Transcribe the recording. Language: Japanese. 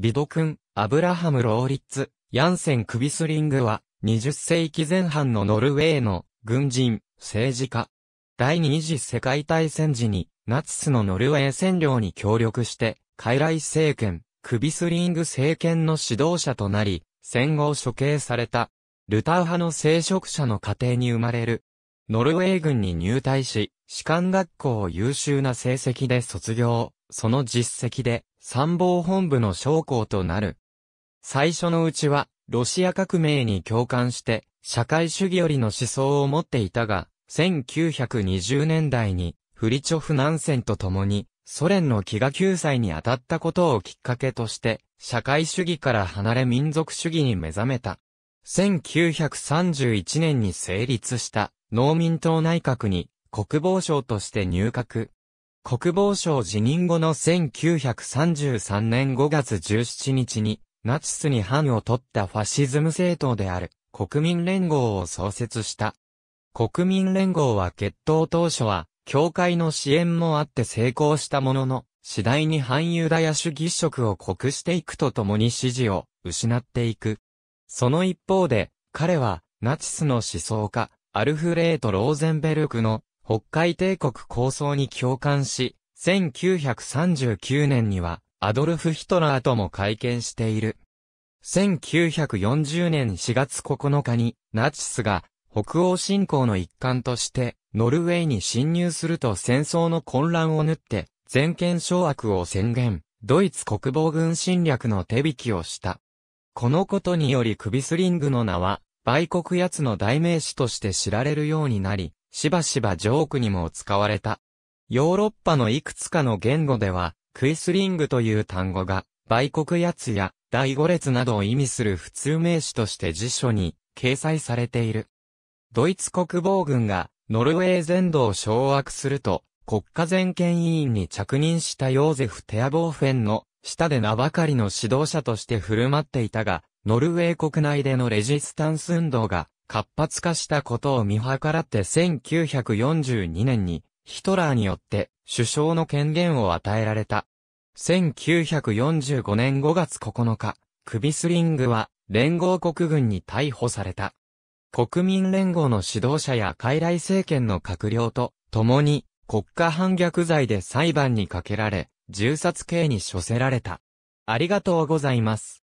ビド君、アブラハム・ローリッツ、ヤンセン・クビスリングは、20世紀前半のノルウェーの軍人、政治家。第二次世界大戦時に、ナチスのノルウェー占領に協力して、傀儡政権、クビスリング政権の指導者となり、戦後処刑された。ルター派の聖職者の家庭に生まれる。ノルウェー軍に入隊し、士官学校を優秀な成績で卒業。その実績で参謀本部の将校となる。最初のうちは、ロシア革命に共感して、社会主義よりの思想を持っていたが、1920年代に、フリチョフ・南戦と共に、ソ連の飢餓救済に当たったことをきっかけとして、社会主義から離れ民族主義に目覚めた。1931年に成立した農民党内閣に国防省として入閣。国防省辞任後の1933年5月17日に、ナチスに反を取ったファシズム政党である国民連合を創設した。国民連合は決闘当初は、教会の支援もあって成功したものの、次第に反ユダヤ主義色をくしていくとともに支持を失っていく。その一方で、彼は、ナチスの思想家、アルフレート・ローゼンベルクの北海帝国構想に共感し、1939年にはアドルフ・ヒトラーとも会見している。1940年4月9日にナチスが北欧侵攻の一環としてノルウェーに侵入すると戦争の混乱を縫って全権掌握を宣言、ドイツ国防軍侵略の手引きをした。このことによりクビスリングの名は、売国奴の代名詞として知られるようになり、しばしばジョークにも使われた。ヨーロッパのいくつかの言語では、クイスリングという単語が、売国やつや、第五列などを意味する普通名詞として辞書に掲載されている。ドイツ国防軍がノルウェー全土を掌握すると国家全権委員に着任したヨーゼフ・テアボーフェンの下で名ばかりの指導者として振る舞っていたが、ノルウェー国内でのレジスタンス運動が活発化したことを見計らって1942年にヒトラーによって首相の権限を与えられた。1945年5月9日、クビスリングは連合国軍に逮捕された。国民連合の指導者や傀儡政権の閣僚と共に国家反逆罪で裁判にかけられ、銃殺刑に処せられた。ありがとうございます。